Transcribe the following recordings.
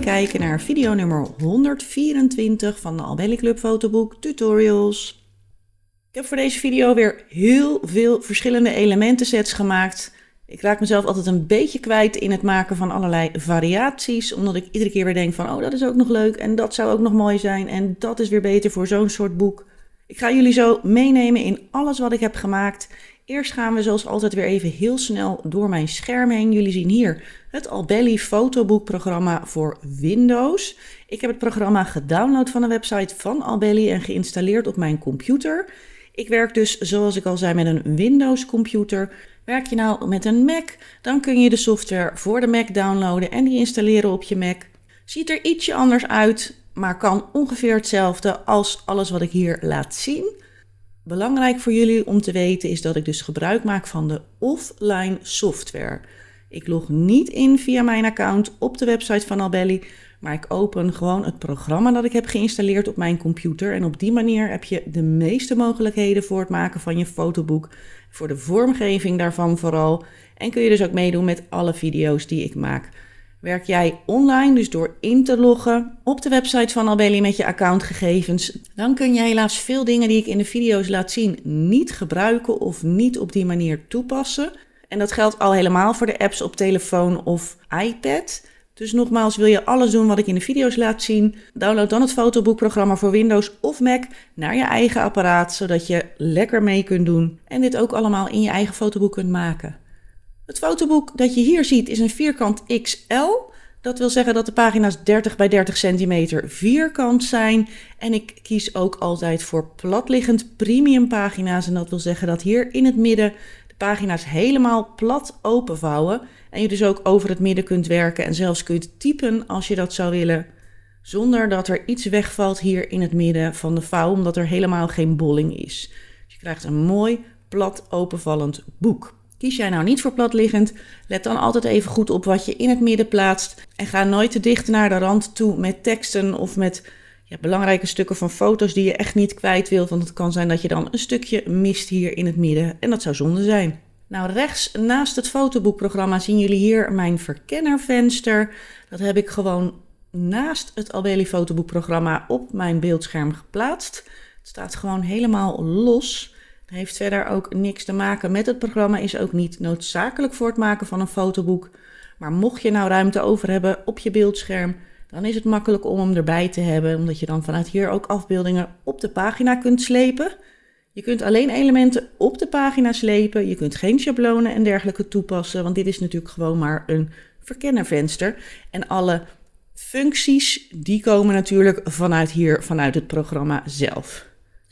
kijken naar video nummer 124 van de Albelli Club fotoboek tutorials. Ik heb voor deze video weer heel veel verschillende elementen sets gemaakt. Ik raak mezelf altijd een beetje kwijt in het maken van allerlei variaties, omdat ik iedere keer weer denk van oh dat is ook nog leuk en dat zou ook nog mooi zijn en dat is weer beter voor zo'n soort boek. Ik ga jullie zo meenemen in alles wat ik heb gemaakt Eerst gaan we zoals altijd weer even heel snel door mijn scherm heen. Jullie zien hier het Albelly fotoboekprogramma voor Windows. Ik heb het programma gedownload van de website van Albelly en geïnstalleerd op mijn computer. Ik werk dus, zoals ik al zei, met een Windows-computer. Werk je nou met een Mac, dan kun je de software voor de Mac downloaden en die installeren op je Mac. Ziet er ietsje anders uit, maar kan ongeveer hetzelfde als alles wat ik hier laat zien belangrijk voor jullie om te weten is dat ik dus gebruik maak van de offline software. Ik log niet in via mijn account op de website van Albelly, maar ik open gewoon het programma dat ik heb geïnstalleerd op mijn computer. En op die manier heb je de meeste mogelijkheden voor het maken van je fotoboek, voor de vormgeving daarvan vooral. En kun je dus ook meedoen met alle video's die ik maak werk jij online, dus door in te loggen op de website van Albeli met je accountgegevens. Dan kun je helaas veel dingen die ik in de video's laat zien niet gebruiken of niet op die manier toepassen. En dat geldt al helemaal voor de apps op telefoon of iPad. Dus nogmaals, wil je alles doen wat ik in de video's laat zien? Download dan het fotoboekprogramma voor Windows of Mac naar je eigen apparaat, zodat je lekker mee kunt doen en dit ook allemaal in je eigen fotoboek kunt maken. Het fotoboek dat je hier ziet is een vierkant XL. Dat wil zeggen dat de pagina's 30 bij 30 centimeter vierkant zijn. En ik kies ook altijd voor platliggend premium pagina's. En dat wil zeggen dat hier in het midden de pagina's helemaal plat openvouwen. En je dus ook over het midden kunt werken en zelfs kunt typen als je dat zou willen. Zonder dat er iets wegvalt hier in het midden van de vouw, omdat er helemaal geen bolling is. Dus je krijgt een mooi plat openvallend boek. Kies jij nou niet voor platliggend, let dan altijd even goed op wat je in het midden plaatst en ga nooit te dicht naar de rand toe met teksten of met ja, belangrijke stukken van foto's die je echt niet kwijt wil, want het kan zijn dat je dan een stukje mist hier in het midden en dat zou zonde zijn. Nou, rechts naast het fotoboekprogramma zien jullie hier mijn verkennervenster. Dat heb ik gewoon naast het Albeli fotoboekprogramma op mijn beeldscherm geplaatst. Het staat gewoon helemaal los. Heeft verder ook niks te maken met het programma, is ook niet noodzakelijk voor het maken van een fotoboek. Maar mocht je nou ruimte over hebben op je beeldscherm, dan is het makkelijk om hem erbij te hebben, omdat je dan vanuit hier ook afbeeldingen op de pagina kunt slepen. Je kunt alleen elementen op de pagina slepen. Je kunt geen schablonen en dergelijke toepassen, want dit is natuurlijk gewoon maar een verkennervenster. En alle functies die komen natuurlijk vanuit hier, vanuit het programma zelf.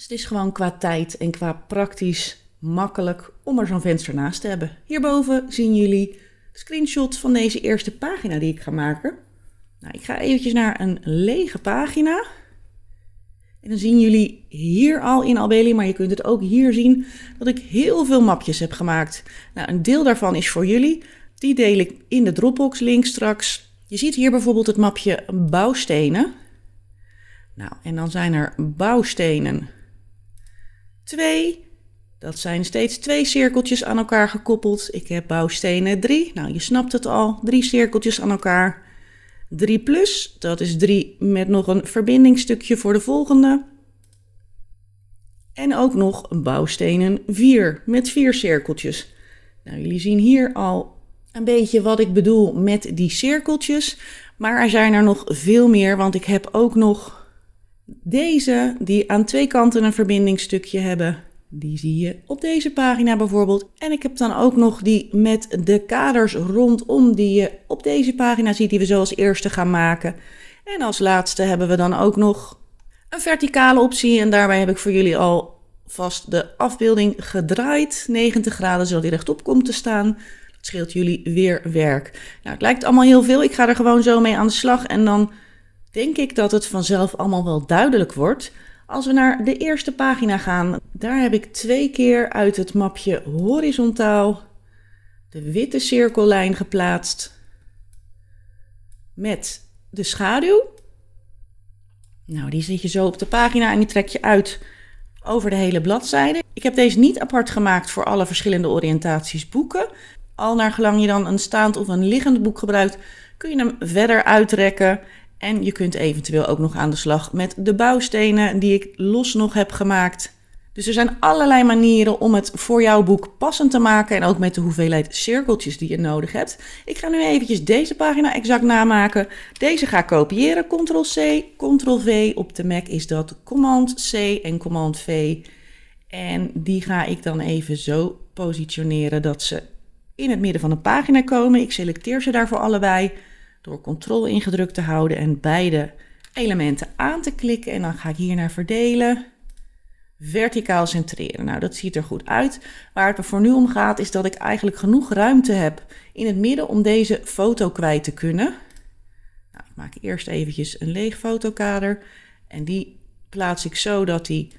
Dus het is gewoon qua tijd en qua praktisch makkelijk om er zo'n venster naast te hebben. Hierboven zien jullie screenshots van deze eerste pagina die ik ga maken. Nou, ik ga eventjes naar een lege pagina. En dan zien jullie hier al in Albeli, maar je kunt het ook hier zien, dat ik heel veel mapjes heb gemaakt. Nou, een deel daarvan is voor jullie. Die deel ik in de Dropbox link straks. Je ziet hier bijvoorbeeld het mapje bouwstenen. Nou, en dan zijn er bouwstenen 2. Dat zijn steeds twee cirkeltjes aan elkaar gekoppeld. Ik heb bouwstenen 3. Nou, je snapt het al. Drie cirkeltjes aan elkaar. 3 plus, dat is 3 met nog een verbindingstukje voor de volgende. En ook nog bouwstenen 4 met vier cirkeltjes. Nou, jullie zien hier al een beetje wat ik bedoel met die cirkeltjes. Maar er zijn er nog veel meer, want ik heb ook nog deze, die aan twee kanten een verbindingstukje hebben, die zie je op deze pagina bijvoorbeeld. En ik heb dan ook nog die met de kaders rondom die je op deze pagina ziet, die we zo als eerste gaan maken. En als laatste hebben we dan ook nog een verticale optie. En daarbij heb ik voor jullie al vast de afbeelding gedraaid. 90 graden zodat die rechtop komt te staan. Dat scheelt jullie weer werk. Nou, het lijkt allemaal heel veel. Ik ga er gewoon zo mee aan de slag en dan denk ik dat het vanzelf allemaal wel duidelijk wordt. Als we naar de eerste pagina gaan, daar heb ik twee keer uit het mapje horizontaal de witte cirkellijn geplaatst met de schaduw. Nou, die zet je zo op de pagina en die trek je uit over de hele bladzijde. Ik heb deze niet apart gemaakt voor alle verschillende oriëntaties boeken. Al naar gelang je dan een staand of een liggend boek gebruikt, kun je hem verder uittrekken en je kunt eventueel ook nog aan de slag met de bouwstenen die ik los nog heb gemaakt. Dus er zijn allerlei manieren om het voor jouw boek passend te maken en ook met de hoeveelheid cirkeltjes die je nodig hebt. Ik ga nu eventjes deze pagina exact namaken. Deze ga ik kopiëren, ctrl-c, ctrl-v. Op de Mac is dat command-c en command-v. En die ga ik dan even zo positioneren dat ze in het midden van de pagina komen. Ik selecteer ze daarvoor allebei door controle ingedrukt te houden en beide elementen aan te klikken. En dan ga ik hier naar verdelen. Verticaal centreren. Nou, dat ziet er goed uit. Waar het me voor nu om gaat, is dat ik eigenlijk genoeg ruimte heb in het midden om deze foto kwijt te kunnen. Nou, ik maak eerst eventjes een leeg fotokader. En die plaats ik zo dat die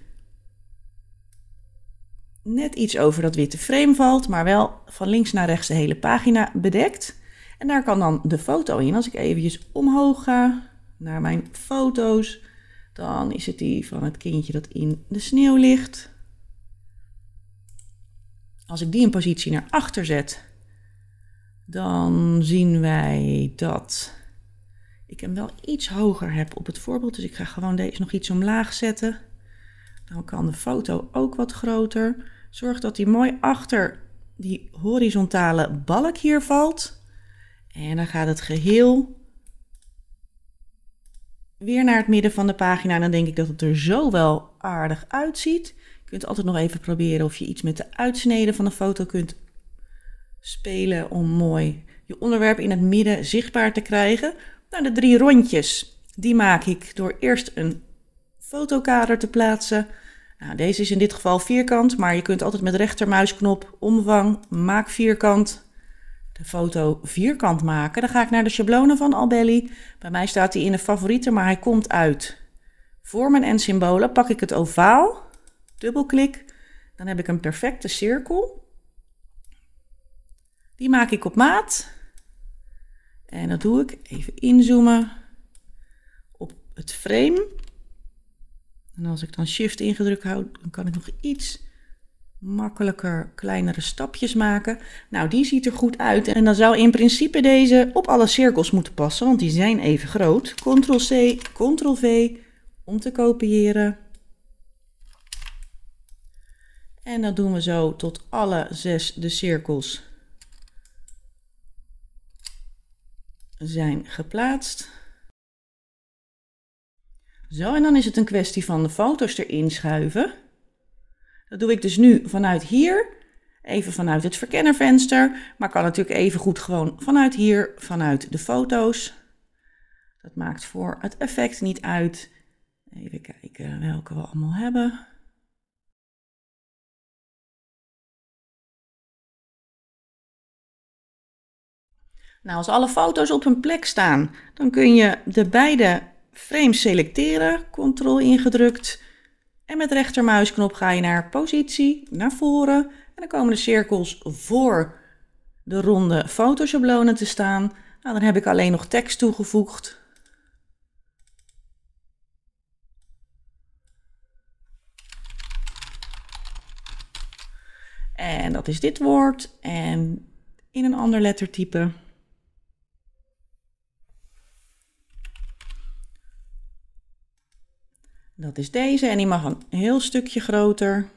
net iets over dat witte frame valt, maar wel van links naar rechts de hele pagina bedekt. En daar kan dan de foto in. Als ik eventjes omhoog ga naar mijn foto's, dan is het die van het kindje dat in de sneeuw ligt. Als ik die in positie naar achter zet, dan zien wij dat ik hem wel iets hoger heb op het voorbeeld. Dus ik ga gewoon deze nog iets omlaag zetten. Dan kan de foto ook wat groter. Zorg dat hij mooi achter die horizontale balk hier valt. En dan gaat het geheel weer naar het midden van de pagina. En dan denk ik dat het er zo wel aardig uitziet. Je kunt altijd nog even proberen of je iets met de uitsneden van de foto kunt spelen om mooi je onderwerp in het midden zichtbaar te krijgen. Nou, de drie rondjes, die maak ik door eerst een fotokader te plaatsen. Nou, deze is in dit geval vierkant, maar je kunt altijd met rechtermuisknop omvang, maak vierkant de foto vierkant maken. Dan ga ik naar de schablonen van Albelli. Bij mij staat hij in de favorieten, maar hij komt uit vormen en symbolen. Pak ik het ovaal, dubbelklik, dan heb ik een perfecte cirkel. Die maak ik op maat. En dat doe ik even inzoomen op het frame. En als ik dan shift ingedrukt houd, dan kan ik nog iets makkelijker kleinere stapjes maken. Nou, die ziet er goed uit. En dan zou in principe deze op alle cirkels moeten passen, want die zijn even groot. Ctrl-C, Ctrl-V om te kopiëren. En dat doen we zo tot alle zes de cirkels zijn geplaatst. Zo, en dan is het een kwestie van de foto's erin schuiven. Dat doe ik dus nu vanuit hier, even vanuit het verkennervenster, maar kan natuurlijk even goed gewoon vanuit hier, vanuit de foto's. Dat maakt voor het effect niet uit. Even kijken welke we allemaal hebben. Nou, als alle foto's op hun plek staan, dan kun je de beide frames selecteren, ctrl ingedrukt. En met rechtermuisknop ga je naar positie, naar voren. En dan komen de cirkels voor de ronde fotosjablonen te staan. Nou, dan heb ik alleen nog tekst toegevoegd. En dat is dit woord. En in een ander lettertype. Dat is deze en die mag een heel stukje groter.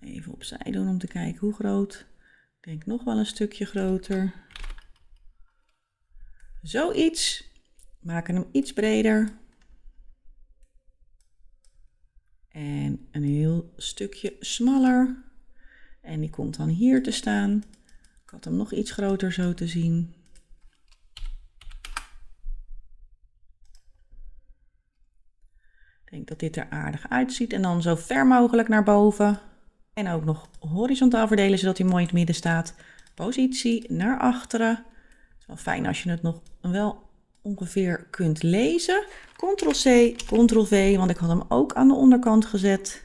Even opzij doen om te kijken hoe groot. Ik denk nog wel een stukje groter. Zoiets. Maken hem iets breder. En een heel stukje smaller. En die komt dan hier te staan. Ik had hem nog iets groter zo te zien. dat dit er aardig uitziet. En dan zo ver mogelijk naar boven. En ook nog horizontaal verdelen, zodat hij mooi in het midden staat. Positie naar achteren. Het is wel fijn als je het nog wel ongeveer kunt lezen. Ctrl-C, Ctrl-V, want ik had hem ook aan de onderkant gezet.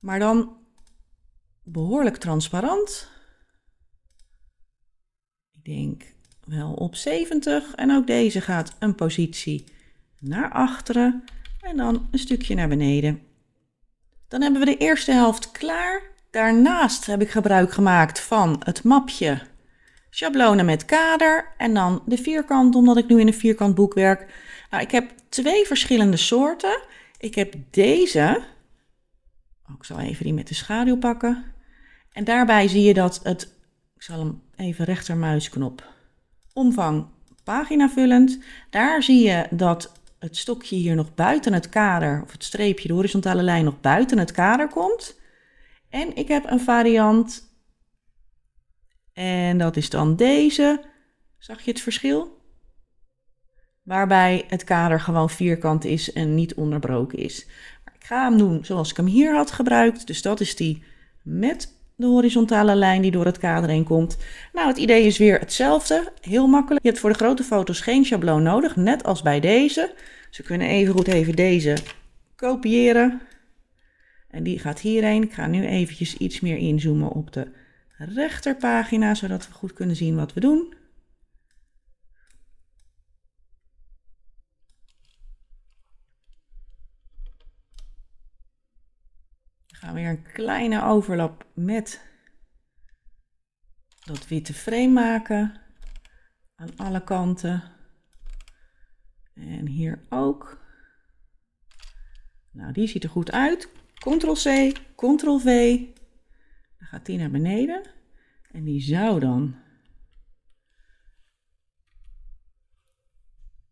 Maar dan behoorlijk transparant. Ik denk wel op 70. En ook deze gaat een positie naar achteren en dan een stukje naar beneden. Dan hebben we de eerste helft klaar. Daarnaast heb ik gebruik gemaakt van het mapje schablonen met kader en dan de vierkant, omdat ik nu in een vierkant boek werk. Nou, ik heb twee verschillende soorten. Ik heb deze. Oh, ik zal even die met de schaduw pakken. En daarbij zie je dat het, ik zal hem even rechtermuisknop, omvang pagina Daar zie je dat het stokje hier nog buiten het kader, of het streepje, de horizontale lijn nog buiten het kader komt. En ik heb een variant, en dat is dan deze. Zag je het verschil? Waarbij het kader gewoon vierkant is en niet onderbroken is. ik ga hem doen zoals ik hem hier had gebruikt. Dus dat is die met de horizontale lijn die door het kader heen komt. Nou, het idee is weer hetzelfde. Heel makkelijk. Je hebt voor de grote foto's geen schabloon nodig, net als bij deze. Ze kunnen even goed even deze kopiëren. En die gaat hierheen. Ik ga nu eventjes iets meer inzoomen op de rechterpagina, zodat we goed kunnen zien wat we doen. Dan gaan we weer een kleine overlap met dat witte frame maken aan alle kanten. En hier ook. Nou, die ziet er goed uit. Ctrl-C, Ctrl-V. Dan gaat die naar beneden. En die zou dan...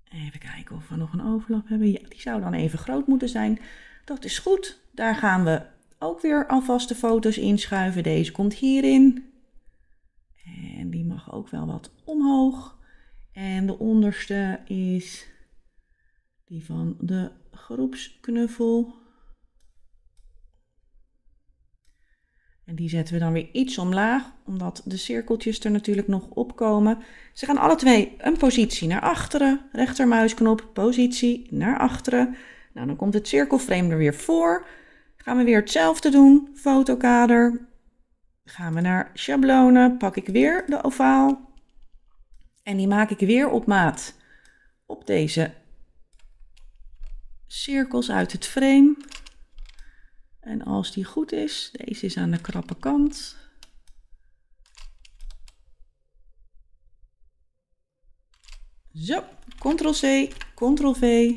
Even kijken of we nog een overlap hebben. Ja, die zou dan even groot moeten zijn. Dat is goed. Daar gaan we ook weer alvast de foto's inschuiven. Deze komt hierin. En die mag ook wel wat omhoog. En de onderste is die van de groepsknuffel. En die zetten we dan weer iets omlaag, omdat de cirkeltjes er natuurlijk nog op komen. Ze gaan alle twee een positie naar achteren. Rechtermuisknop, positie naar achteren. Nou, dan komt het cirkelframe er weer voor. Gaan we weer hetzelfde doen. Fotokader. Gaan we naar schablonen. Pak ik weer de ovaal. En die maak ik weer op maat op deze cirkels uit het frame. En als die goed is, deze is aan de krappe kant. Zo, ctrl-c, ctrl-v.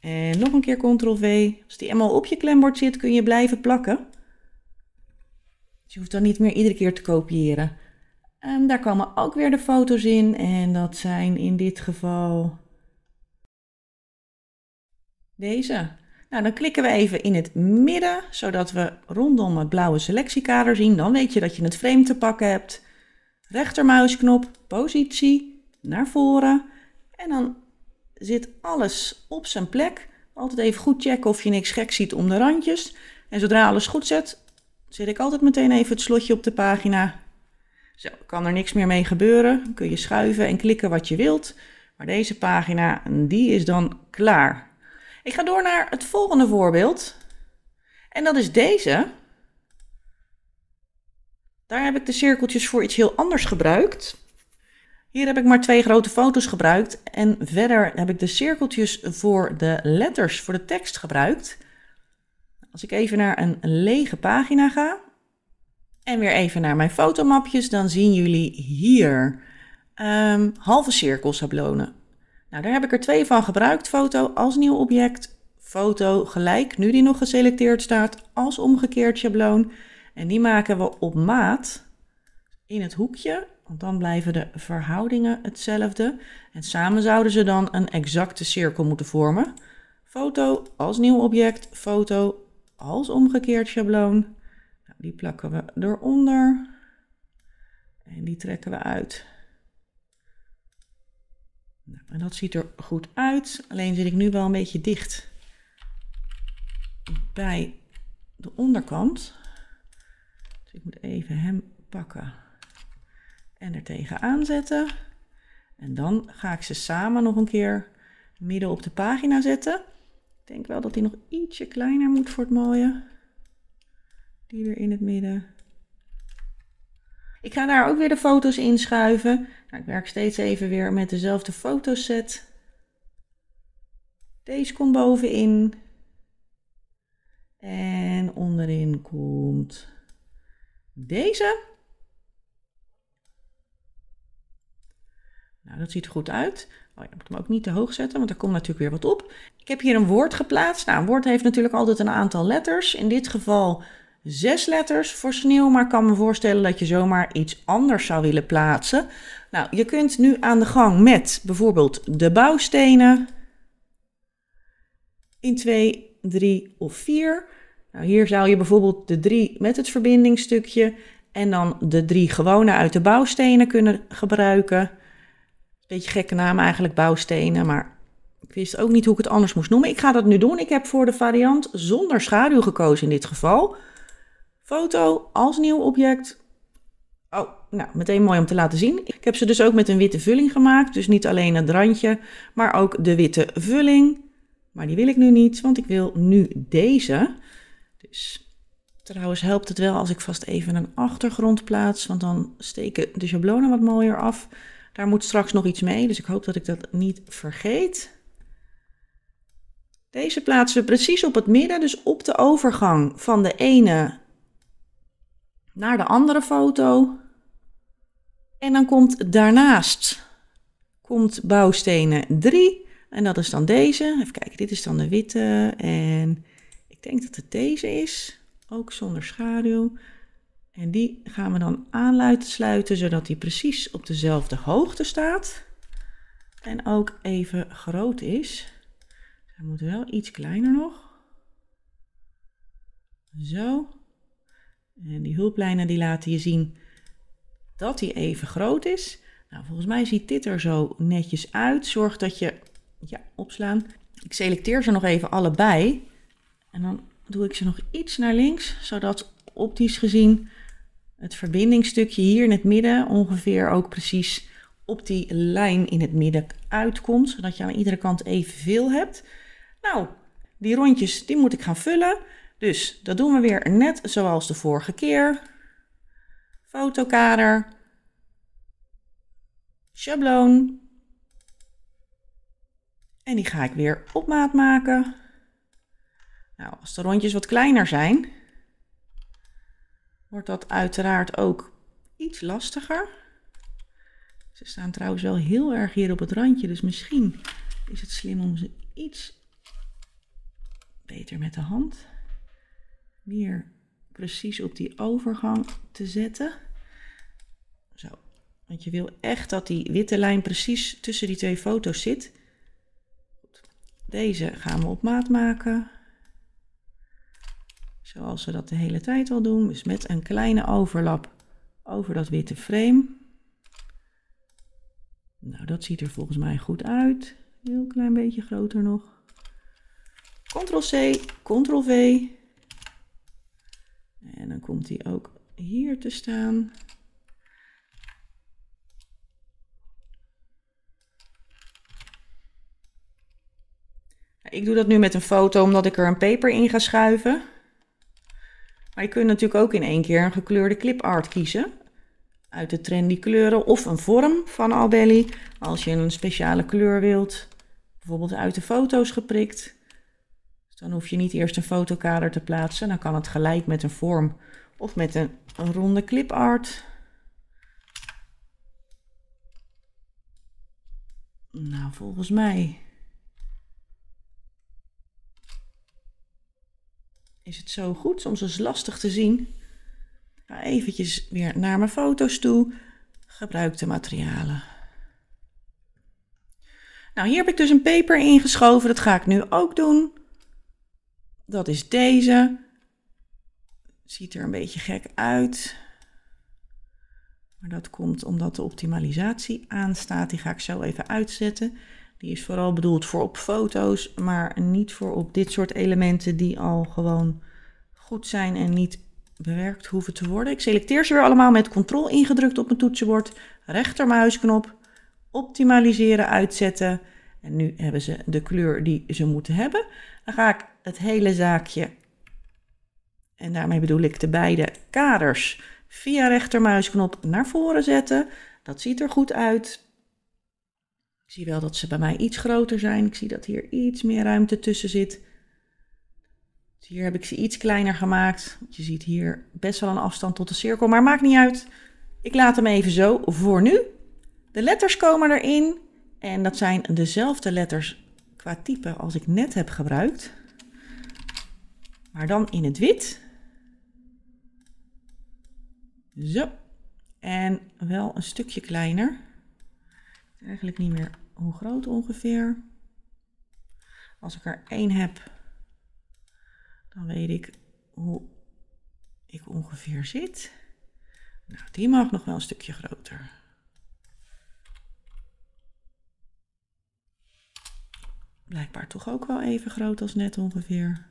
En nog een keer ctrl-v. Als die eenmaal op je klembord zit, kun je blijven plakken. Dus je hoeft dan niet meer iedere keer te kopiëren. En daar komen ook weer de foto's in. En dat zijn in dit geval deze. Nou, dan klikken we even in het midden, zodat we rondom het blauwe selectiekader zien. Dan weet je dat je het frame te pakken hebt. Rechtermuisknop, positie, naar voren. En dan zit alles op zijn plek. Altijd even goed checken of je niks gek ziet om de randjes. En zodra alles goed zit, zet ik altijd meteen even het slotje op de pagina. Zo, kan er niks meer mee gebeuren. kun je schuiven en klikken wat je wilt. Maar deze pagina, die is dan klaar. Ik ga door naar het volgende voorbeeld. En dat is deze. Daar heb ik de cirkeltjes voor iets heel anders gebruikt. Hier heb ik maar twee grote foto's gebruikt. En verder heb ik de cirkeltjes voor de letters, voor de tekst gebruikt. Als ik even naar een lege pagina ga. En weer even naar mijn fotomapjes. Dan zien jullie hier um, halve cirkelsablonen. Nou, daar heb ik er twee van gebruikt, foto als nieuw object, foto gelijk, nu die nog geselecteerd staat, als omgekeerd schabloon. En die maken we op maat in het hoekje, want dan blijven de verhoudingen hetzelfde. En samen zouden ze dan een exacte cirkel moeten vormen. Foto als nieuw object, foto als omgekeerd schabloon. Nou, die plakken we eronder en die trekken we uit. Nou, en dat ziet er goed uit, alleen zit ik nu wel een beetje dicht bij de onderkant. Dus ik moet even hem pakken en er tegenaan zetten. En dan ga ik ze samen nog een keer midden op de pagina zetten. Ik denk wel dat die nog ietsje kleiner moet voor het mooie. Die weer in het midden. Ik ga daar ook weer de foto's inschuiven. Nou, ik werk steeds even weer met dezelfde fotoset. Deze komt bovenin. En onderin komt deze. Nou, dat ziet er goed uit. Oh, je moet hem ook niet te hoog zetten, want er komt natuurlijk weer wat op. Ik heb hier een woord geplaatst. Nou, een woord heeft natuurlijk altijd een aantal letters. In dit geval zes letters voor sneeuw, maar ik kan me voorstellen dat je zomaar iets anders zou willen plaatsen. Nou, je kunt nu aan de gang met bijvoorbeeld de bouwstenen in twee, drie of vier. Nou, hier zou je bijvoorbeeld de drie met het verbindingstukje en dan de drie gewone uit de bouwstenen kunnen gebruiken. Beetje gekke naam eigenlijk, bouwstenen, maar ik wist ook niet hoe ik het anders moest noemen. Ik ga dat nu doen. Ik heb voor de variant zonder schaduw gekozen in dit geval. Foto als nieuw object. Oh, nou, meteen mooi om te laten zien. Ik heb ze dus ook met een witte vulling gemaakt. Dus niet alleen het randje, maar ook de witte vulling. Maar die wil ik nu niet, want ik wil nu deze. Dus trouwens helpt het wel als ik vast even een achtergrond plaats. Want dan steken de schablonen wat mooier af. Daar moet straks nog iets mee, dus ik hoop dat ik dat niet vergeet. Deze plaatsen we precies op het midden, dus op de overgang van de ene naar de andere foto. En dan komt daarnaast komt bouwstenen 3. En dat is dan deze. Even kijken, dit is dan de witte. En ik denk dat het deze is. Ook zonder schaduw. En die gaan we dan sluiten zodat die precies op dezelfde hoogte staat. En ook even groot is. Hij moet wel iets kleiner nog. Zo. En die hulplijnen die laten je zien dat die even groot is. Nou, volgens mij ziet dit er zo netjes uit. Zorg dat je, ja, opslaan. Ik selecteer ze nog even allebei. En dan doe ik ze nog iets naar links, zodat optisch gezien het verbindingstukje hier in het midden ongeveer ook precies op die lijn in het midden uitkomt, zodat je aan iedere kant evenveel hebt. Nou, die rondjes die moet ik gaan vullen. Dus dat doen we weer net zoals de vorige keer. Fotokader. Schabloon. En die ga ik weer op maat maken. Nou, als de rondjes wat kleiner zijn, wordt dat uiteraard ook iets lastiger. Ze staan trouwens wel heel erg hier op het randje, dus misschien is het slim om ze iets beter met de hand meer precies op die overgang te zetten. Zo. Want je wil echt dat die witte lijn precies tussen die twee foto's zit. Deze gaan we op maat maken. Zoals we dat de hele tijd al doen. Dus met een kleine overlap over dat witte frame. Nou, dat ziet er volgens mij goed uit. Heel klein beetje groter nog. Ctrl-C, Ctrl-V dan komt hij ook hier te staan. Ik doe dat nu met een foto omdat ik er een paper in ga schuiven. Maar je kunt natuurlijk ook in één keer een gekleurde clipart kiezen. Uit de trendy kleuren of een vorm van Albelly. Als je een speciale kleur wilt. Bijvoorbeeld uit de foto's geprikt. Dan hoef je niet eerst een fotokader te plaatsen. Dan kan het gelijk met een vorm of met een, een ronde clipart. Nou, volgens mij is het zo goed. Soms is het lastig te zien. Ga eventjes weer naar mijn foto's toe. Gebruik de materialen. Nou, hier heb ik dus een peper ingeschoven. Dat ga ik nu ook doen. Dat is deze. Ziet er een beetje gek uit. Maar dat komt omdat de optimalisatie aanstaat. Die ga ik zo even uitzetten. Die is vooral bedoeld voor op foto's, maar niet voor op dit soort elementen die al gewoon goed zijn en niet bewerkt hoeven te worden. Ik selecteer ze weer allemaal met ctrl ingedrukt op mijn toetsenbord, rechtermuisknop, optimaliseren, uitzetten. En nu hebben ze de kleur die ze moeten hebben. Dan ga ik het hele zaakje, en daarmee bedoel ik de beide kaders, via rechtermuisknop naar voren zetten. Dat ziet er goed uit. Ik zie wel dat ze bij mij iets groter zijn. Ik zie dat hier iets meer ruimte tussen zit. Dus hier heb ik ze iets kleiner gemaakt. Je ziet hier best wel een afstand tot de cirkel, maar maakt niet uit. Ik laat hem even zo voor nu. De letters komen erin. En dat zijn dezelfde letters qua type als ik net heb gebruikt. Maar dan in het wit. Zo. En wel een stukje kleiner. Eigenlijk niet meer hoe groot ongeveer. Als ik er één heb, dan weet ik hoe ik ongeveer zit. Nou, die mag nog wel een stukje groter. blijkbaar toch ook wel even groot als net ongeveer.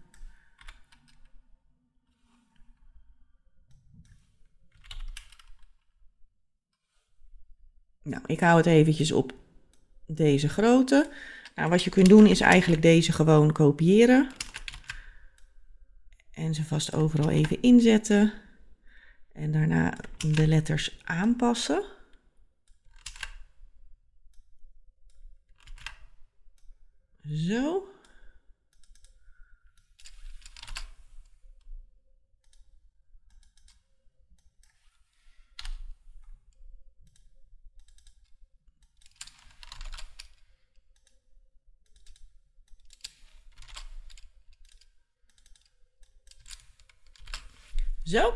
Nou, ik hou het eventjes op deze grootte. Nou, wat je kunt doen is eigenlijk deze gewoon kopiëren. En ze vast overal even inzetten. En daarna de letters aanpassen. Zo. Zo,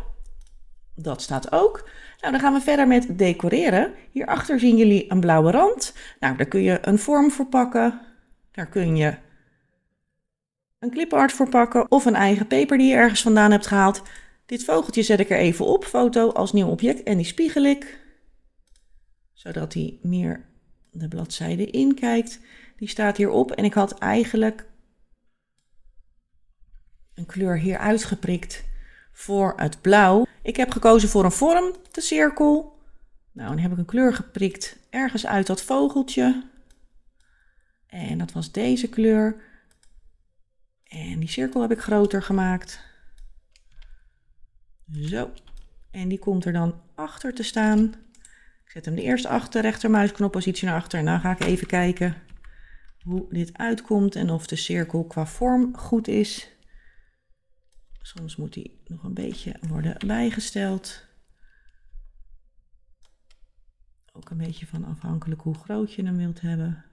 dat staat ook. Nou, dan gaan we verder met decoreren. Hierachter zien jullie een blauwe rand. Nou, daar kun je een vorm voor pakken, daar kun je een clipart voor pakken of een eigen paper die je ergens vandaan hebt gehaald. Dit vogeltje zet ik er even op, foto als nieuw object en die spiegel ik. Zodat hij meer de bladzijde inkijkt. Die staat hierop en ik had eigenlijk een kleur hier uitgeprikt voor het blauw. Ik heb gekozen voor een vorm, de cirkel. Nou, dan heb ik een kleur geprikt ergens uit dat vogeltje. En dat was deze kleur. En die cirkel heb ik groter gemaakt. Zo. En die komt er dan achter te staan. Ik zet hem de eerste achter, Rechtermuisknop, positie naar achter. En dan ga ik even kijken hoe dit uitkomt en of de cirkel qua vorm goed is. Soms moet die nog een beetje worden bijgesteld. Ook een beetje van afhankelijk hoe groot je hem wilt hebben.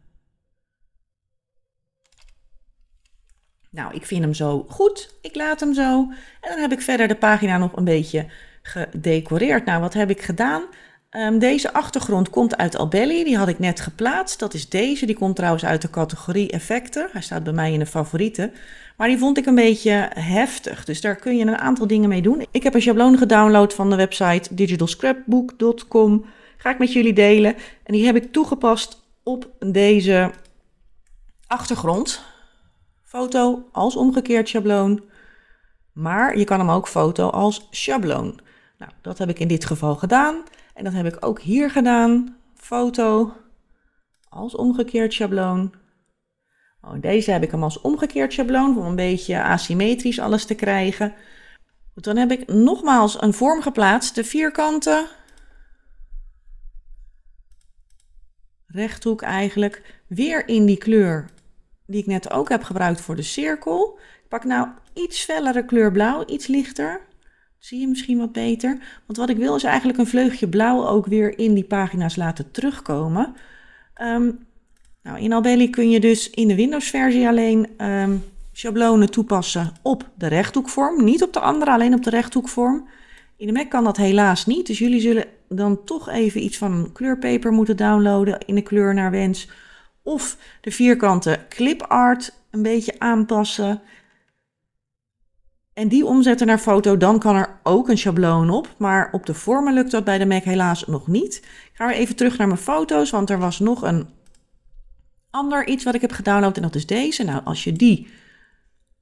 Nou, ik vind hem zo goed. Ik laat hem zo. En dan heb ik verder de pagina nog een beetje gedecoreerd. Nou, wat heb ik gedaan? Ehm, deze achtergrond komt uit Albelli. Die had ik net geplaatst. Dat is deze. Die komt trouwens uit de categorie effecten. Hij staat bij mij in de favorieten. Maar die vond ik een beetje heftig. Dus daar kun je een aantal dingen mee doen. Ik heb een schabloon gedownload van de website digitalscrapbook.com. Ga ik met jullie delen. En die heb ik toegepast op deze achtergrond foto als omgekeerd schabloon. Maar je kan hem ook foto als schabloon. Nou, dat heb ik in dit geval gedaan. En dat heb ik ook hier gedaan. Foto als omgekeerd schabloon. Oh, deze heb ik hem als omgekeerd schabloon, om een beetje asymmetrisch alles te krijgen. dan heb ik nogmaals een vorm geplaatst. De vierkanten, rechthoek eigenlijk, weer in die kleur die ik net ook heb gebruikt voor de cirkel. Ik pak nou iets fellere kleur blauw, iets lichter. Zie je misschien wat beter. Want wat ik wil is eigenlijk een vleugje blauw ook weer in die pagina's laten terugkomen. Ehm, nou, in Albelly kun je dus in de Windows-versie alleen um, schablonen toepassen op de rechthoekvorm. Niet op de andere, alleen op de rechthoekvorm. In de Mac kan dat helaas niet. Dus jullie zullen dan toch even iets van een kleurpaper moeten downloaden in de kleur naar wens of de vierkante clipart een beetje aanpassen. En die omzetten naar foto, dan kan er ook een schabloon op. Maar op de vormen lukt dat bij de Mac helaas nog niet. Ik ga weer even terug naar mijn foto's, want er was nog een ander iets wat ik heb gedownload en dat is deze. Nou, als je die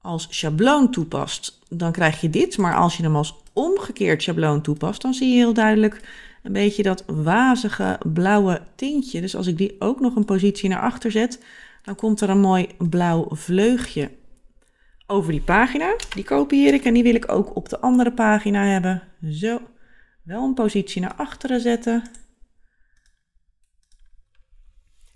als schabloon toepast, dan krijg je dit. Maar als je hem als omgekeerd schabloon toepast, dan zie je heel duidelijk een beetje dat wazige blauwe tintje. Dus als ik die ook nog een positie naar achter zet, dan komt er een mooi blauw vleugje over die pagina. Die kopieer ik en die wil ik ook op de andere pagina hebben. Zo, wel een positie naar achteren zetten.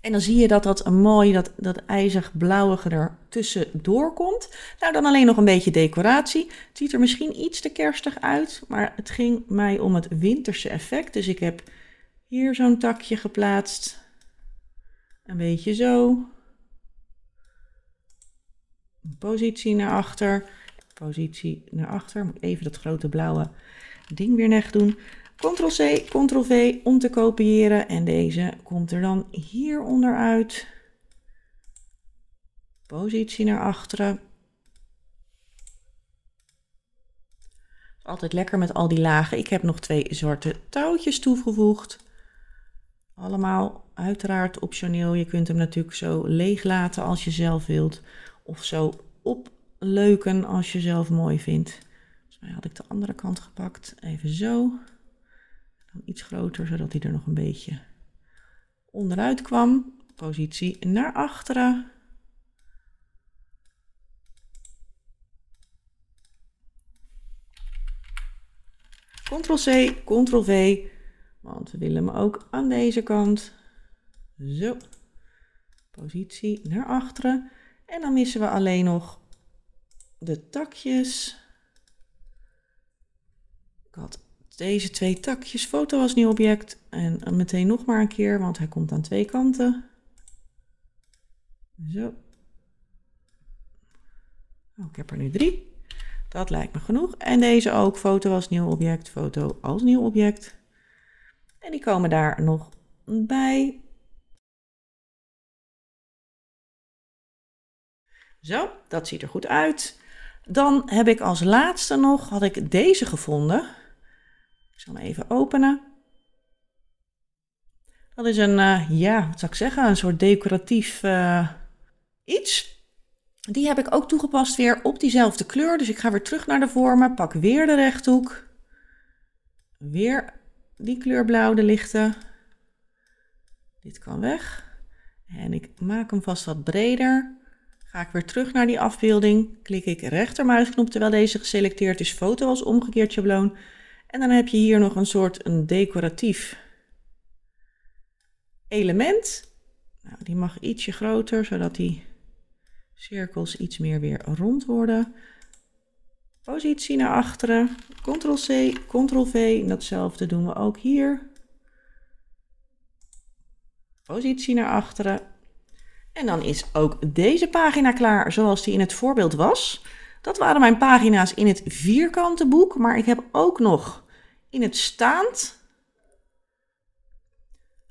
En dan zie je dat dat een mooi, dat, dat ijzig blauwige er tussendoor komt. Nou, dan alleen nog een beetje decoratie. Het ziet er misschien iets te kerstig uit, maar het ging mij om het winterse effect. Dus ik heb hier zo'n takje geplaatst. Een beetje zo. positie naar achter. Positie naar achter. Moet even dat grote blauwe ding weer net doen. Ctrl-C, Ctrl-V om te kopiëren. En deze komt er dan hieronder uit. Positie naar achteren. Altijd lekker met al die lagen. Ik heb nog twee zwarte touwtjes toegevoegd. Allemaal uiteraard optioneel. Je kunt hem natuurlijk zo leeg laten als je zelf wilt. Of zo opleuken als je zelf mooi vindt. Volgens had ik de andere kant gepakt. Even zo iets groter, zodat hij er nog een beetje onderuit kwam. Positie naar achteren. Ctrl-C, Ctrl-V, want we willen hem ook aan deze kant. Zo, positie naar achteren. En dan missen we alleen nog de takjes. Ik had deze twee takjes foto als nieuw object. En meteen nog maar een keer, want hij komt aan twee kanten. Zo. Oh, ik heb er nu drie. Dat lijkt me genoeg. En deze ook, foto als nieuw object, foto als nieuw object. En die komen daar nog bij. Zo, dat ziet er goed uit. Dan heb ik als laatste nog, had ik deze gevonden zal even openen. Dat is een, eh, ja, wat zou ik zeggen, een soort decoratief eh, iets. Die heb ik ook toegepast weer op diezelfde kleur. Dus ik ga weer terug naar de vormen, pak weer de rechthoek. Weer die kleur blauw, de lichte. Dit kan weg. En ik maak hem vast wat breder. Ga ik weer terug naar die afbeelding. Klik ik rechtermuisknop terwijl deze geselecteerd is. Foto als omgekeerd schabloon. En dan heb je hier nog een soort een decoratief element. Nou, die mag ietsje groter, zodat die cirkels iets meer weer rond worden. Positie naar achteren, ctrl-c, ctrl-v. Datzelfde doen we ook hier. Positie naar achteren. En dan is ook deze pagina klaar zoals die in het voorbeeld was. Dat waren mijn pagina's in het vierkante boek, maar ik heb ook nog in het staand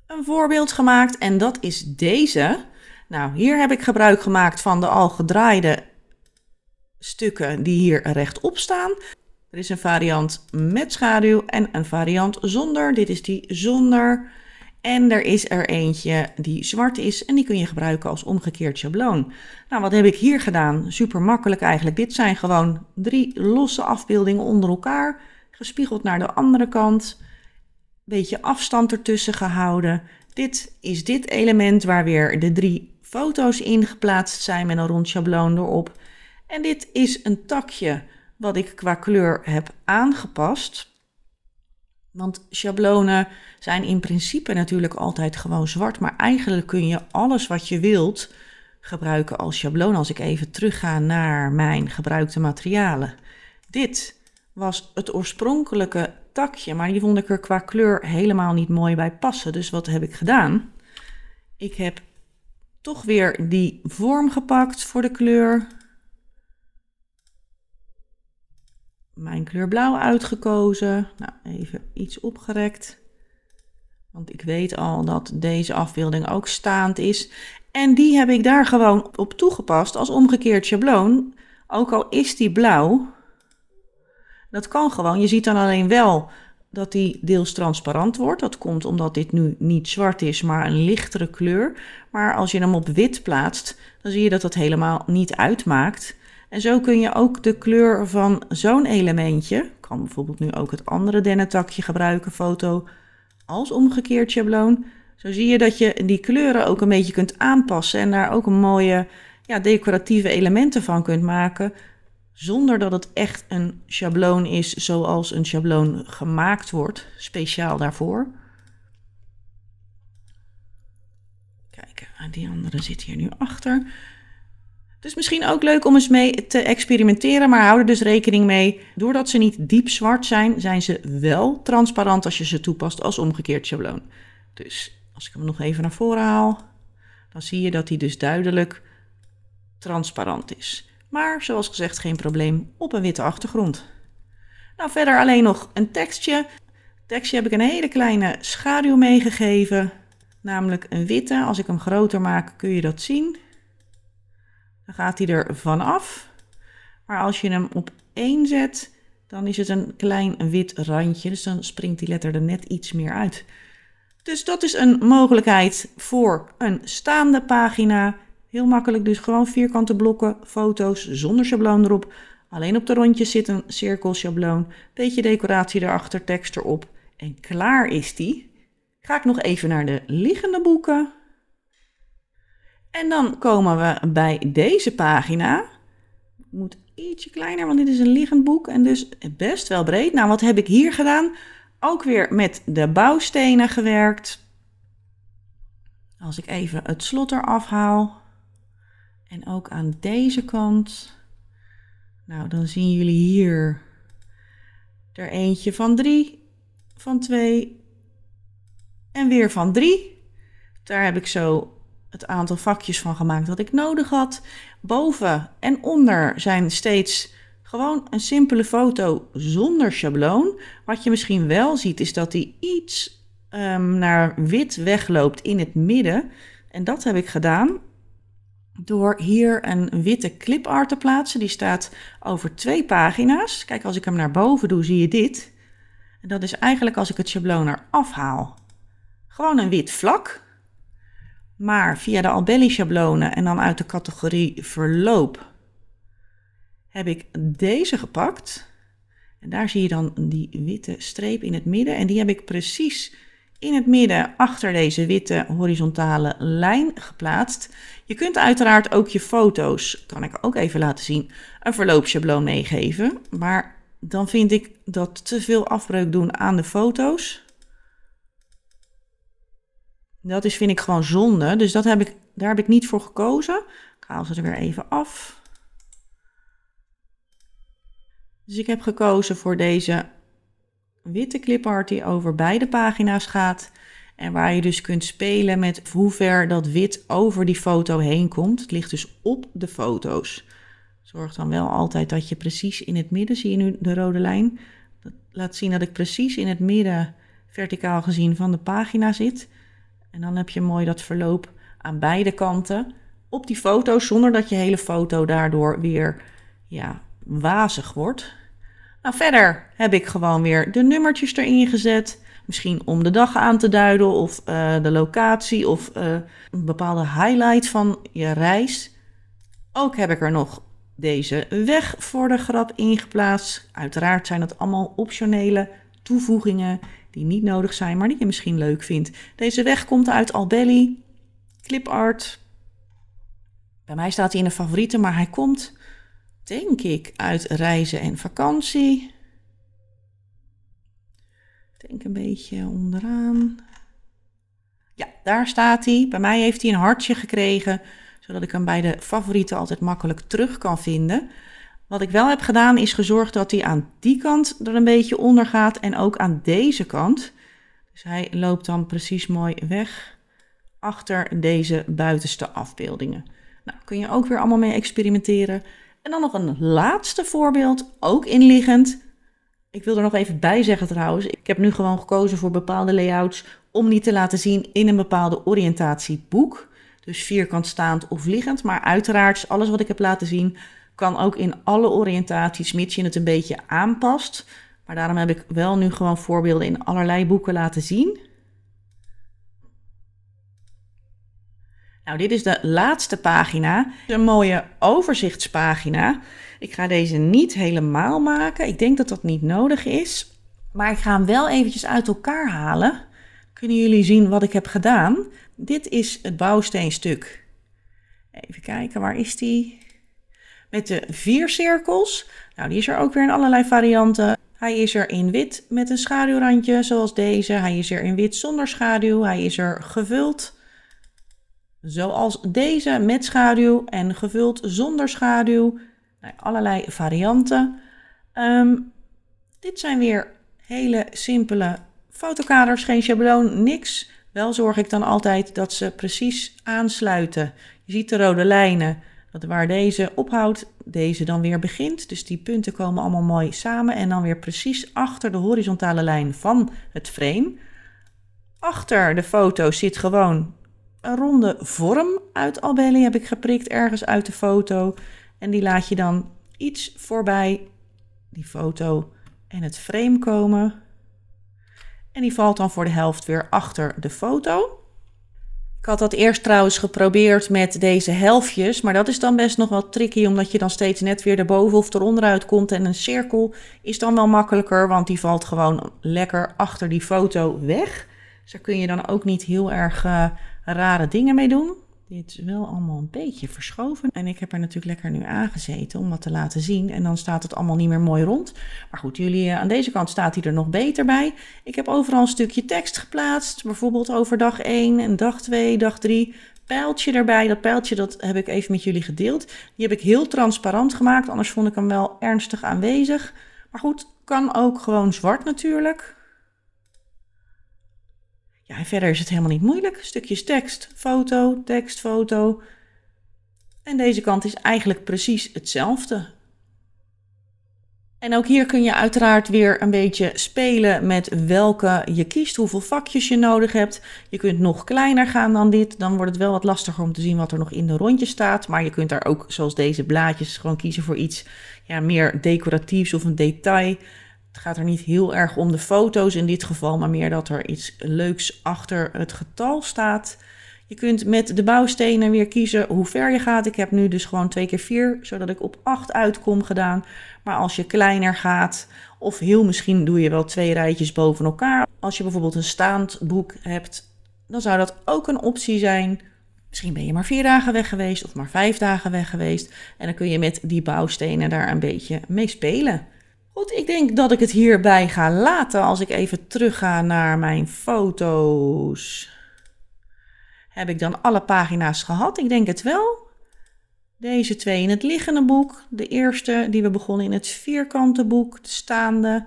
een voorbeeld gemaakt en dat is deze. Nou, hier heb ik gebruik gemaakt van de al gedraaide stukken die hier rechtop staan. Er is een variant met schaduw en een variant zonder. Dit is die zonder. En er is er eentje die zwart is en die kun je gebruiken als omgekeerd schabloon. Nou, wat heb ik hier gedaan? Super makkelijk eigenlijk. Dit zijn gewoon drie losse afbeeldingen onder elkaar gespiegeld naar de andere kant. Beetje afstand ertussen gehouden. Dit is dit element waar weer de drie foto's in geplaatst zijn met een rond schabloon erop. En dit is een takje wat ik qua kleur heb aangepast. Want schablonen zijn in principe natuurlijk altijd gewoon zwart, maar eigenlijk kun je alles wat je wilt gebruiken als schabloon. Als ik even terugga naar mijn gebruikte materialen. Dit was het oorspronkelijke takje, maar die vond ik er qua kleur helemaal niet mooi bij passen. Dus wat heb ik gedaan? Ik heb toch weer die vorm gepakt voor de kleur. Mijn kleur blauw uitgekozen. Nou, even iets opgerekt. Want ik weet al dat deze afbeelding ook staand is. En die heb ik daar gewoon op toegepast als omgekeerd schabloon. Ook al is die blauw, dat kan gewoon. Je ziet dan alleen wel dat die deels transparant wordt. Dat komt omdat dit nu niet zwart is, maar een lichtere kleur. Maar als je hem op wit plaatst, dan zie je dat dat helemaal niet uitmaakt. En zo kun je ook de kleur van zo'n elementje, ik kan bijvoorbeeld nu ook het andere dennetakje gebruiken, foto als omgekeerd schabloon. Zo zie je dat je die kleuren ook een beetje kunt aanpassen en daar ook een mooie ja, decoratieve elementen van kunt maken zonder dat het echt een schabloon is zoals een schabloon gemaakt wordt, speciaal daarvoor. Kijk, ah, die andere zit hier nu achter. Het is misschien ook leuk om eens mee te experimenteren, maar hou er dus rekening mee. Doordat ze niet diep zwart zijn, zijn ze wel transparant als je ze toepast als omgekeerd schabloon. Dus als ik hem nog even naar voren haal, dan zie je dat hij dus duidelijk transparant is. Maar zoals gezegd geen probleem op een witte achtergrond. Nou verder alleen nog een tekstje. Tekstje heb ik een hele kleine schaduw meegegeven. Namelijk een witte. Als ik hem groter maak kun je dat zien. Dan gaat hij er vanaf. Maar als je hem op 1 zet, dan is het een klein wit randje. Dus dan springt die letter er net iets meer uit. Dus dat is een mogelijkheid voor een staande pagina. Heel makkelijk dus gewoon vierkante blokken, foto's zonder schabloon erop. Alleen op de rondjes zit een cirkel schabloon, beetje decoratie erachter, tekst erop en klaar is die. Ga ik nog even naar de liggende boeken. En dan komen we bij deze pagina. Ik moet ietsje kleiner, want dit is een liggend boek en dus best wel breed. Nou, wat heb ik hier gedaan? Ook weer met de bouwstenen gewerkt. Als ik even het slot eraf haal. En ook aan deze kant. Nou, dan zien jullie hier er eentje van 3, van 2 en weer van 3. Daar heb ik zo het aantal vakjes van gemaakt dat ik nodig had. Boven en onder zijn steeds gewoon een simpele foto zonder schabloon. Wat je misschien wel ziet is dat die iets ehm, naar wit wegloopt in het midden. En dat heb ik gedaan door hier een witte clipart te plaatsen. Die staat over twee pagina's. Kijk, als ik hem naar boven doe, zie je dit. En dat is eigenlijk als ik het schabloon eraf haal. Gewoon een wit vlak. Maar via de Albelli schablonen en dan uit de categorie verloop heb ik deze gepakt. En daar zie je dan die witte streep in het midden. En die heb ik precies in het midden achter deze witte horizontale lijn geplaatst. Je kunt uiteraard ook je foto's, kan ik ook even laten zien, een verloopschabloon meegeven. Maar dan vind ik dat te veel afbreuk doen aan de foto's. Dat is vind ik gewoon zonde, dus dat heb ik, daar heb ik niet voor gekozen. Ik haal ze er weer even af. Dus ik heb gekozen voor deze witte clipart die over beide pagina's gaat. En waar je dus kunt spelen met hoe ver dat wit over die foto heen komt. Het ligt dus op de foto's. Zorg dan wel altijd dat je precies in het midden, zie je nu de rode lijn. Dat laat zien dat ik precies in het midden, verticaal gezien, van de pagina zit. En dan heb je mooi dat verloop aan beide kanten op die foto, zonder dat je hele foto daardoor weer ja, wazig wordt. Nou, verder heb ik gewoon weer de nummertjes erin gezet. Misschien om de dag aan te duiden of eh, de locatie of eh, een bepaalde highlight van je reis. Ook heb ik er nog deze weg voor de grap ingeplaatst. Uiteraard zijn dat allemaal optionele toevoegingen die niet nodig zijn, maar die je misschien leuk vindt. Deze weg komt uit Albelly, clipart. Bij mij staat hij in de favorieten, maar hij komt denk ik, uit reizen en vakantie. Denk een beetje onderaan. Ja, daar staat hij. Bij mij heeft hij een hartje gekregen, zodat ik hem bij de favorieten altijd makkelijk terug kan vinden. Wat ik wel heb gedaan is gezorgd dat hij aan die kant er een beetje onder gaat en ook aan deze kant. Dus hij loopt dan precies mooi weg achter deze buitenste afbeeldingen. Nou, kun je ook weer allemaal mee experimenteren. En dan nog een laatste voorbeeld, ook inliggend. Ik wil er nog even bij zeggen trouwens, ik heb nu gewoon gekozen voor bepaalde layouts om die te laten zien in een bepaalde oriëntatieboek. Dus vierkant staand of liggend, maar uiteraard alles wat ik heb laten zien kan ook in alle oriëntaties, mits je het een beetje aanpast. Maar daarom heb ik wel nu gewoon voorbeelden in allerlei boeken laten zien. Nou, dit is de laatste pagina. Een mooie overzichtspagina. Ik ga deze niet helemaal maken. Ik denk dat dat niet nodig is. Maar ik ga hem wel eventjes uit elkaar halen. Kunnen jullie zien wat ik heb gedaan? Dit is het bouwsteenstuk. Even kijken, waar is die? Met de vier cirkels. Nou, die is er ook weer in allerlei varianten. Hij is er in wit met een schaduwrandje, zoals deze. Hij is er in wit zonder schaduw. Hij is er gevuld. Zoals deze met schaduw en gevuld zonder schaduw. Nou allerlei varianten. Ehm, dit zijn weer hele simpele fotokaders, geen schabloon, niks. Wel zorg ik dan altijd dat ze precies aansluiten. Je ziet de rode lijnen, dat waar deze ophoudt, deze dan weer begint. Dus die punten komen allemaal mooi samen en dan weer precies achter de horizontale lijn van het frame. Achter de foto zit gewoon een ronde vorm uit Albelli heb ik geprikt ergens uit de foto. En die laat je dan iets voorbij die foto en het frame komen. En die valt dan voor de helft weer achter de foto. Ik had dat eerst trouwens geprobeerd met deze helftjes, maar dat is dan best nog wel tricky, omdat je dan steeds net weer erboven of uit komt. En een cirkel is dan wel makkelijker, want die valt gewoon lekker achter die foto weg. Zo dus kun je dan ook niet heel erg eh, rare dingen mee doen. Dit is wel allemaal een beetje verschoven. En ik heb er natuurlijk lekker nu aangezeten om wat te laten zien. En dan staat het allemaal niet meer mooi rond. Maar goed, jullie, eh, aan deze kant staat hij er nog beter bij. Ik heb overal een stukje tekst geplaatst. Bijvoorbeeld over dag 1 en dag 2, dag 3 pijltje erbij. Dat pijltje dat heb ik even met jullie gedeeld. Die heb ik heel transparant gemaakt, anders vond ik hem wel ernstig aanwezig. Maar goed, kan ook gewoon zwart natuurlijk verder is het helemaal niet moeilijk. Stukjes tekst, foto, tekst, foto. En deze kant is eigenlijk precies hetzelfde. En ook hier kun je uiteraard weer een beetje spelen met welke je kiest, hoeveel vakjes je nodig hebt. Je kunt nog kleiner gaan dan dit, dan wordt het wel wat lastiger om te zien wat er nog in de rondje staat. Maar je kunt daar ook, zoals deze blaadjes, gewoon kiezen voor iets ja, meer decoratiefs of een detail. Het gaat er niet heel erg om de foto's in dit geval, maar meer dat er iets leuks achter het getal staat. Je kunt met de bouwstenen weer kiezen hoe ver je gaat. Ik heb nu dus gewoon 2 keer 4, zodat ik op 8 uitkom gedaan. Maar als je kleiner gaat, of heel misschien doe je wel twee rijtjes boven elkaar. Als je bijvoorbeeld een staand boek hebt, dan zou dat ook een optie zijn. Misschien ben je maar vier dagen weg geweest of maar vijf dagen weg geweest. En dan kun je met die bouwstenen daar een beetje mee spelen. Goed, ik denk dat ik het hierbij ga laten. Als ik even terugga naar mijn foto's. Heb ik dan alle pagina's gehad? Ik denk het wel. Deze twee in het liggende boek. De eerste die we begonnen in het vierkante boek, de staande.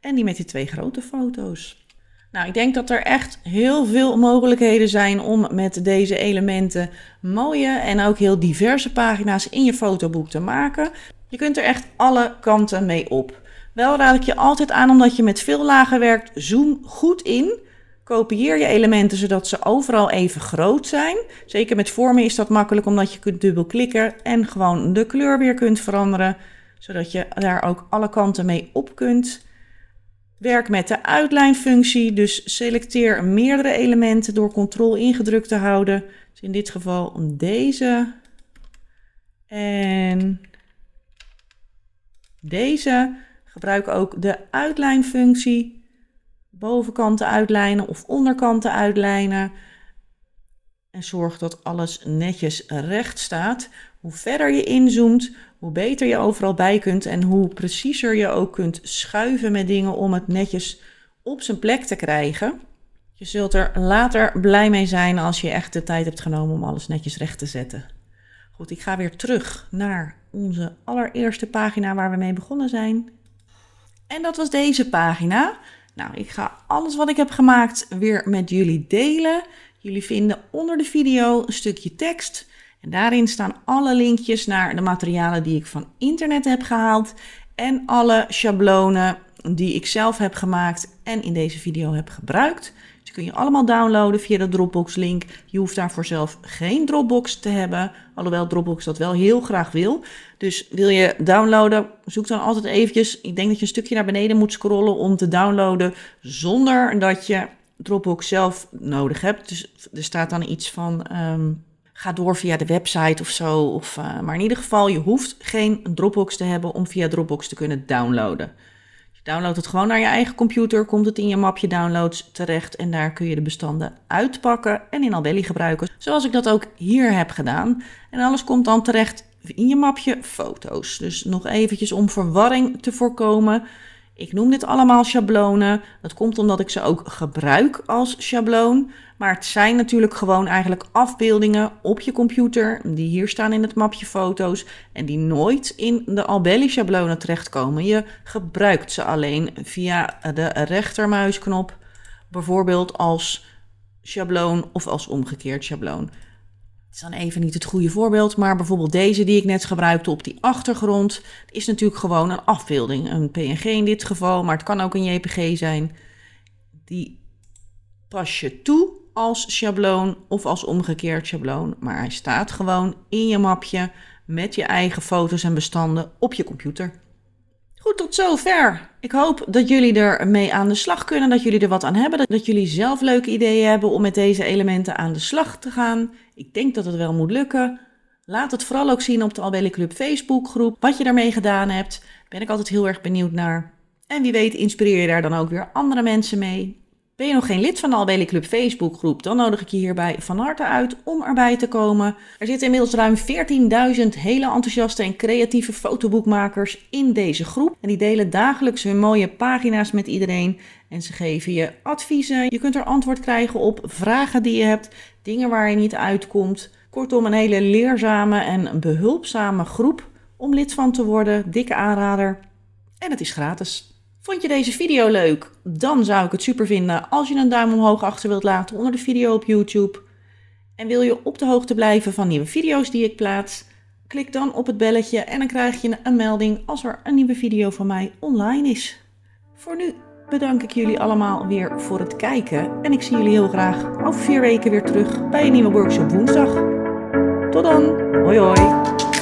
En die met die twee grote foto's. Nou, ik denk dat er echt heel veel mogelijkheden zijn om met deze elementen mooie en ook heel diverse pagina's in je fotoboek te maken. Je kunt er echt alle kanten mee op. Wel raad ik je altijd aan omdat je met veel lagen werkt, zoom goed in. Kopieer je elementen zodat ze overal even groot zijn. Zeker met vormen is dat makkelijk omdat je kunt dubbelklikken en gewoon de kleur weer kunt veranderen. Zodat je daar ook alle kanten mee op kunt. Werk met de uitlijnfunctie, dus selecteer meerdere elementen door ctrl ingedrukt te houden. Dus in dit geval deze en deze. Gebruik ook de uitlijnfunctie. Bovenkanten uitlijnen of onderkanten uitlijnen. En zorg dat alles netjes recht staat. Hoe verder je inzoomt, hoe beter je overal bij kunt en hoe preciezer je ook kunt schuiven met dingen om het netjes op zijn plek te krijgen. Je zult er later blij mee zijn als je echt de tijd hebt genomen om alles netjes recht te zetten. Goed, ik ga weer terug naar onze allereerste pagina waar we mee begonnen zijn. En dat was deze pagina. Nou, ik ga alles wat ik heb gemaakt weer met jullie delen. Jullie vinden onder de video een stukje tekst. En daarin staan alle linkjes naar de materialen die ik van internet heb gehaald. En alle schablonen die ik zelf heb gemaakt en in deze video heb gebruikt kun je allemaal downloaden via de Dropbox-link. Je hoeft daarvoor zelf geen Dropbox te hebben, alhoewel Dropbox dat wel heel graag wil. Dus wil je downloaden, zoek dan altijd eventjes. Ik denk dat je een stukje naar beneden moet scrollen om te downloaden zonder dat je Dropbox zelf nodig hebt. Dus er staat dan iets van. Ehm, ga door via de website of zo. Of, eh, maar in ieder geval, je hoeft geen Dropbox te hebben om via Dropbox te kunnen downloaden. Download het gewoon naar je eigen computer, komt het in je mapje downloads terecht en daar kun je de bestanden uitpakken en in Albelly gebruiken, zoals ik dat ook hier heb gedaan. En alles komt dan terecht in je mapje foto's. Dus nog eventjes om verwarring te voorkomen. Ik noem dit allemaal schablonen. Dat komt omdat ik ze ook gebruik als schabloon. Maar het zijn natuurlijk gewoon eigenlijk afbeeldingen op je computer, die hier staan in het mapje foto's en die nooit in de Albelli schablonen terechtkomen. Je gebruikt ze alleen via de rechtermuisknop, bijvoorbeeld als schabloon of als omgekeerd schabloon. Het is dan even niet het goede voorbeeld, maar bijvoorbeeld deze die ik net gebruikte op die achtergrond is natuurlijk gewoon een afbeelding, een PNG in dit geval, maar het kan ook een JPG zijn. Die pas je toe als schabloon of als omgekeerd schabloon, maar hij staat gewoon in je mapje met je eigen foto's en bestanden op je computer. Goed, tot zover. Ik hoop dat jullie er mee aan de slag kunnen, dat jullie er wat aan hebben, dat, jullie zelf leuke ideeën hebben om met deze elementen aan de slag te gaan. Ik denk dat het wel moet lukken. Laat het vooral ook zien op de Albele Club Facebookgroep, wat je daarmee gedaan hebt. Ben ik altijd heel erg benieuwd naar. En wie weet inspireer je daar dan ook weer andere mensen mee. Ben je nog geen lid van de Albeli Club Facebookgroep? Dan nodig ik je hierbij van harte uit om erbij te komen. Er zitten inmiddels ruim 14.000 hele enthousiaste en creatieve fotoboekmakers in deze groep. En die delen dagelijks hun mooie pagina's met iedereen. En ze geven je adviezen. Je kunt er antwoord krijgen op vragen die je hebt, dingen waar je niet uitkomt. Kortom, een hele leerzame en behulpzame groep om lid van te worden. Dikke aanrader. En het is gratis. Vond je deze video leuk? Dan zou ik het super vinden als je een duim omhoog achter wilt laten onder de video op YouTube. En wil je op de hoogte blijven van nieuwe video's die ik plaats? Klik dan op het belletje en dan krijg je een melding als er een nieuwe video van mij online is. Voor nu bedank ik jullie allemaal weer voor het kijken en ik zie jullie heel graag over vier weken weer terug bij een nieuwe workshop woensdag. Tot dan, hoi hoi!